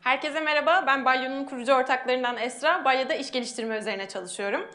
Herkese merhaba, ben Balyo'nun kurucu ortaklarından Esra. Balya'da iş geliştirme üzerine çalışıyorum.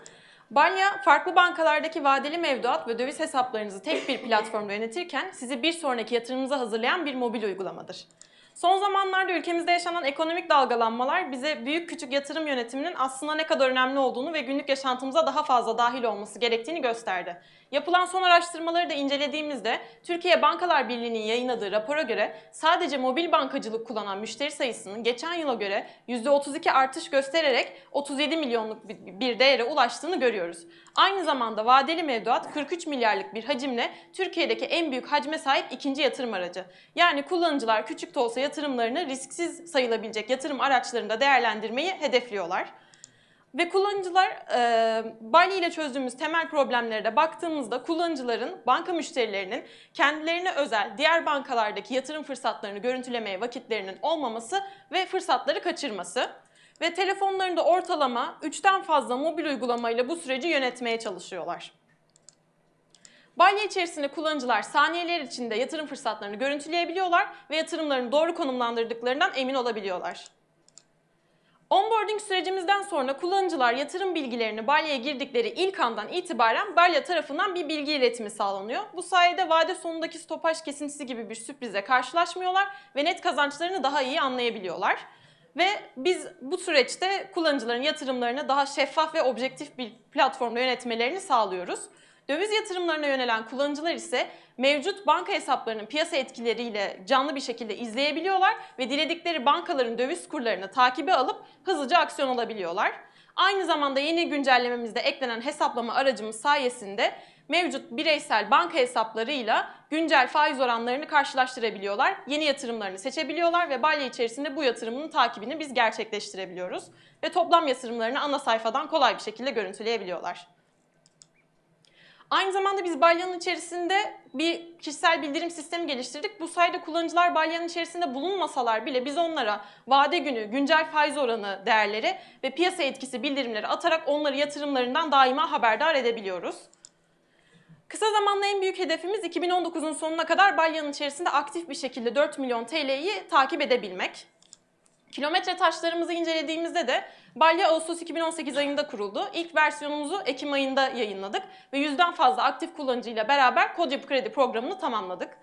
Balya, farklı bankalardaki vadeli mevduat ve döviz hesaplarınızı tek bir platformda yönetirken sizi bir sonraki yatırımınıza hazırlayan bir mobil uygulamadır. Son zamanlarda ülkemizde yaşanan ekonomik dalgalanmalar bize büyük küçük yatırım yönetiminin aslında ne kadar önemli olduğunu ve günlük yaşantımıza daha fazla dahil olması gerektiğini gösterdi. Yapılan son araştırmaları da incelediğimizde Türkiye Bankalar Birliği'nin yayınladığı rapora göre sadece mobil bankacılık kullanan müşteri sayısının geçen yıla göre %32 artış göstererek 37 milyonluk bir değere ulaştığını görüyoruz. Aynı zamanda vadeli mevduat 43 milyarlık bir hacimle Türkiye'deki en büyük hacme sahip ikinci yatırım aracı. Yani kullanıcılar küçük de olsa yatırımlarını risksiz sayılabilecek yatırım araçlarında değerlendirmeyi hedefliyorlar. Ve kullanıcılar e, Bali ile çözdüğümüz temel problemlere de baktığımızda kullanıcıların, banka müşterilerinin kendilerine özel diğer bankalardaki yatırım fırsatlarını görüntülemeye vakitlerinin olmaması ve fırsatları kaçırması ve telefonlarında ortalama 3'ten fazla mobil uygulamayla bu süreci yönetmeye çalışıyorlar. Balya içerisinde kullanıcılar saniyeler içinde yatırım fırsatlarını görüntüleyebiliyorlar ve yatırımlarını doğru konumlandırdıklarından emin olabiliyorlar. Onboarding sürecimizden sonra kullanıcılar yatırım bilgilerini Balya'ya girdikleri ilk andan itibaren Balya tarafından bir bilgi iletimi sağlanıyor. Bu sayede vade sonundaki stopaj kesintisi gibi bir sürprize karşılaşmıyorlar ve net kazançlarını daha iyi anlayabiliyorlar. Ve biz bu süreçte kullanıcıların yatırımlarını daha şeffaf ve objektif bir platformda yönetmelerini sağlıyoruz. Döviz yatırımlarına yönelen kullanıcılar ise mevcut banka hesaplarının piyasa etkileriyle canlı bir şekilde izleyebiliyorlar ve diledikleri bankaların döviz kurlarını takibe alıp hızlıca aksiyon alabiliyorlar. Aynı zamanda yeni güncellememizde eklenen hesaplama aracımız sayesinde mevcut bireysel banka hesaplarıyla güncel faiz oranlarını karşılaştırabiliyorlar. Yeni yatırımlarını seçebiliyorlar ve balya içerisinde bu yatırımın takibini biz gerçekleştirebiliyoruz. Ve toplam yatırımlarını ana sayfadan kolay bir şekilde görüntüleyebiliyorlar. Aynı zamanda biz Balya'nın içerisinde bir kişisel bildirim sistemi geliştirdik. Bu sayede kullanıcılar Balya'nın içerisinde bulunmasalar bile biz onlara vade günü, güncel faiz oranı değerleri ve piyasa etkisi bildirimleri atarak onları yatırımlarından daima haberdar edebiliyoruz. Kısa zamanda en büyük hedefimiz 2019'un sonuna kadar Balya'nın içerisinde aktif bir şekilde 4 milyon TL'yi takip edebilmek. Kilometre taşlarımızı incelediğimizde de Balya Ağustos 2018 ayında kuruldu. İlk versiyonumuzu Ekim ayında yayınladık ve yüzden fazla aktif kullanıcıyla beraber Kodyapı Kredi programını tamamladık.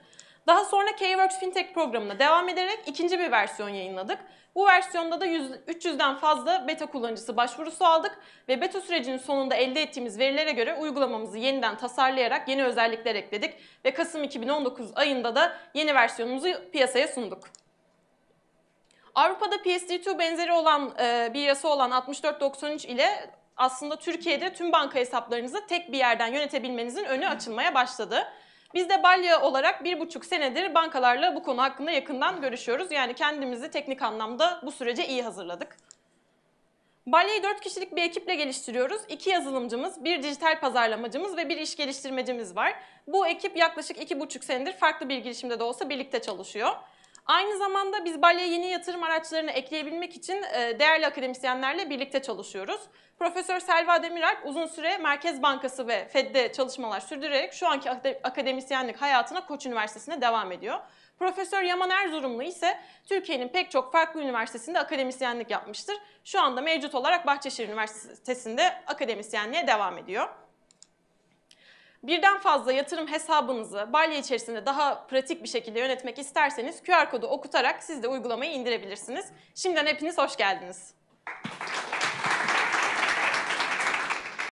Daha sonra Kworks Fintech programına devam ederek ikinci bir versiyon yayınladık. Bu versiyonda da 100, 300'den fazla beta kullanıcısı başvurusu aldık ve beta sürecinin sonunda elde ettiğimiz verilere göre uygulamamızı yeniden tasarlayarak yeni özellikler ekledik ve Kasım 2019 ayında da yeni versiyonumuzu piyasaya sunduk. Avrupa'da PSD2 benzeri olan e, bir yasa olan 6493 ile aslında Türkiye'de tüm banka hesaplarınızı tek bir yerden yönetebilmenizin önü açılmaya başladı. Biz de Balya olarak bir buçuk senedir bankalarla bu konu hakkında yakından görüşüyoruz. Yani kendimizi teknik anlamda bu sürece iyi hazırladık. Balya'yı 4 kişilik bir ekiple geliştiriyoruz. 2 yazılımcımız, bir dijital pazarlamacımız ve bir iş geliştirmecimiz var. Bu ekip yaklaşık 2,5 senedir farklı bir girişimde de olsa birlikte çalışıyor. Aynı zamanda biz Balya yeni yatırım araçlarını ekleyebilmek için e, değerli akademisyenlerle birlikte çalışıyoruz. Profesör Selva Demiralp uzun süre Merkez Bankası ve Fed'de çalışmalar sürdürerek şu anki akademisyenlik hayatına Koç Üniversitesi'nde devam ediyor. Profesör Yaman Erzurumlu ise Türkiye'nin pek çok farklı üniversitesinde akademisyenlik yapmıştır. Şu anda mevcut olarak Bahçeşehir Üniversitesi'nde akademisyenliğe devam ediyor birden fazla yatırım hesabınızı balya içerisinde daha pratik bir şekilde yönetmek isterseniz QR kodu okutarak siz de uygulamayı indirebilirsiniz. Şimdiden hepiniz hoş geldiniz.